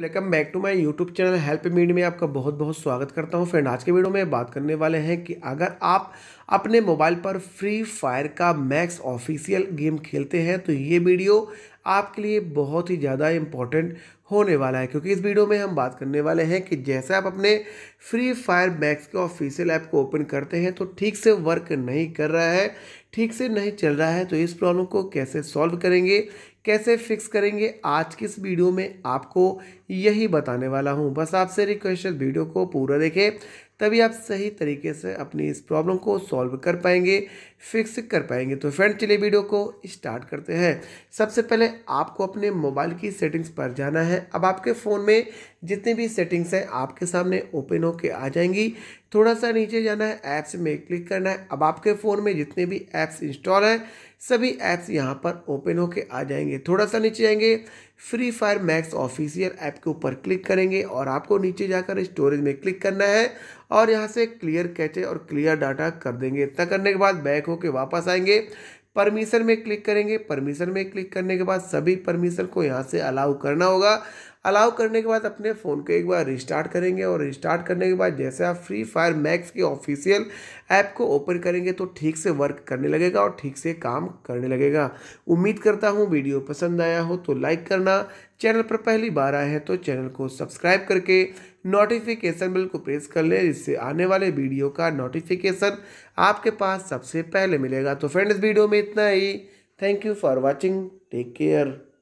welcome back to my YouTube channel help मीड में आपका बहुत बहुत स्वागत करता हूं फ्रेंड आज के वीडियो में बात करने वाले हैं कि अगर आप अपने मोबाइल पर फ्री फायर का मैक्स ऑफिशियल गेम खेलते हैं तो ये वीडियो आपके लिए बहुत ही ज़्यादा इम्पॉर्टेंट होने वाला है क्योंकि इस वीडियो में हम बात करने वाले हैं कि जैसे आप अपने फ्री फायर मैक्स के ऑफिशियल ऐप को ओपन करते हैं तो ठीक से वर्क नहीं कर रहा है ठीक से नहीं चल रहा है तो इस प्रॉब्लम को कैसे सॉल्व करेंगे कैसे फिक्स करेंगे आज की इस वीडियो में आपको यही बताने वाला हूँ बस आपसे रिक्वेस्ट है वीडियो को पूरा देखें तभी आप सही तरीके से अपनी इस प्रॉब्लम को सॉल्व कर पाएंगे फिक्स कर पाएंगे तो फ्रेंड चलिए वीडियो को स्टार्ट करते हैं सबसे पहले आपको अपने मोबाइल की सेटिंग्स पर जाना है अब आपके फ़ोन में जितनी भी सेटिंग्स हैं आपके सामने ओपन होके आ जाएंगी थोड़ा सा नीचे जाना है ऐप्स में क्लिक करना है अब आपके फ़ोन में जितने भी ऐप्स इंस्टॉल हैं सभी ऐप्स यहाँ पर ओपन होके आ जाएंगे थोड़ा सा नीचे जाएंगे free fire max official app के ऊपर क्लिक करेंगे और आपको नीचे जाकर स्टोरेज में क्लिक करना है और यहाँ से क्लियर कैचे और क्लियर डाटा कर देंगे इतना करने के बाद बैक होके वापस आएंगे परमिशन में क्लिक करेंगे परमिशन में क्लिक करने के बाद सभी परमिशन को यहाँ से अलाउ करना होगा अलाउ करने के बाद अपने फ़ोन को एक बार रिस्टार्ट करेंगे और रिस्टार्ट करने के बाद जैसे आप फ्री फायर मैक्स के ऑफिशियल ऐप को ओपन करेंगे तो ठीक से वर्क करने लगेगा और ठीक से काम करने लगेगा उम्मीद करता हूँ वीडियो पसंद आया हो तो लाइक करना चैनल पर पहली बार आए हैं तो चैनल को सब्सक्राइब करके नोटिफिकेशन बिल को प्रेस कर लें जिससे आने वाले वीडियो का नोटिफिकेशन आपके पास सबसे पहले मिलेगा तो फ्रेंड्स वीडियो में इतना ही thank you for watching take care